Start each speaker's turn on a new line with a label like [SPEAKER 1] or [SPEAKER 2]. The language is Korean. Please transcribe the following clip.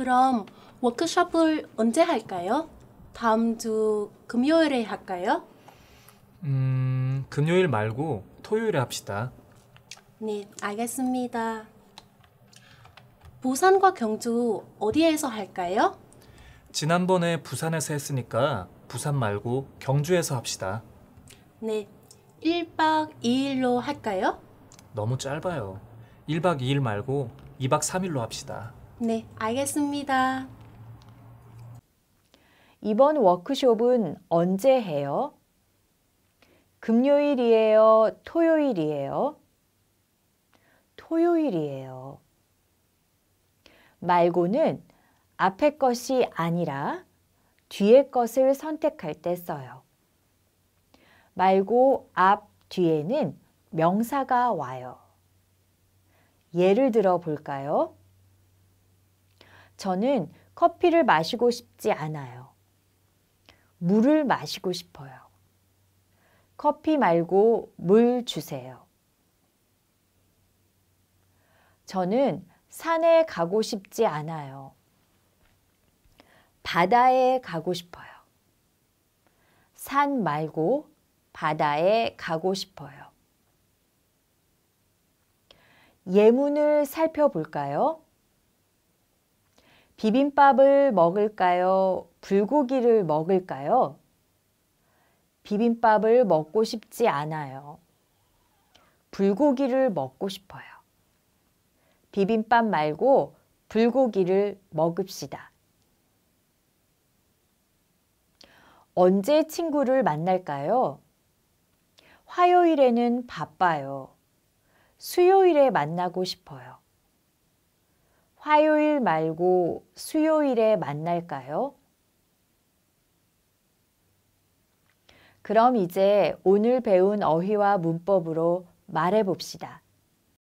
[SPEAKER 1] 그럼 워크숍을 언제 할까요? 다음 주 금요일에 할까요?
[SPEAKER 2] 음, 금요일 말고 토요일에 합시다.
[SPEAKER 1] 네, 알겠습니다. 부산과 경주 어디에서 할까요?
[SPEAKER 2] 지난번에 부산에서 했으니까 부산 말고 경주에서 합시다.
[SPEAKER 1] 네, 1박 2일로 할까요?
[SPEAKER 2] 너무 짧아요. 1박 2일 말고 2박 3일로 합시다.
[SPEAKER 3] 네, 알겠습니다. 이번 워크숍은 언제 해요? 금요일이에요? 토요일이에요? 토요일이에요. 말고는 앞의 것이 아니라 뒤의 것을 선택할 때 써요. 말고 앞, 뒤에는 명사가 와요. 예를 들어 볼까요? 저는 커피를 마시고 싶지 않아요. 물을 마시고 싶어요. 커피 말고 물 주세요. 저는 산에 가고 싶지 않아요. 바다에 가고 싶어요. 산 말고 바다에 가고 싶어요. 예문을 살펴볼까요? 비빔밥을 먹을까요? 불고기를 먹을까요? 비빔밥을 먹고 싶지 않아요. 불고기를 먹고 싶어요. 비빔밥 말고 불고기를 먹읍시다. 언제 친구를 만날까요? 화요일에는 바빠요. 수요일에 만나고 싶어요. 화요일 말고 수요일에 만날까요? 그럼 이제 오늘 배운 어휘와 문법으로 말해 봅시다.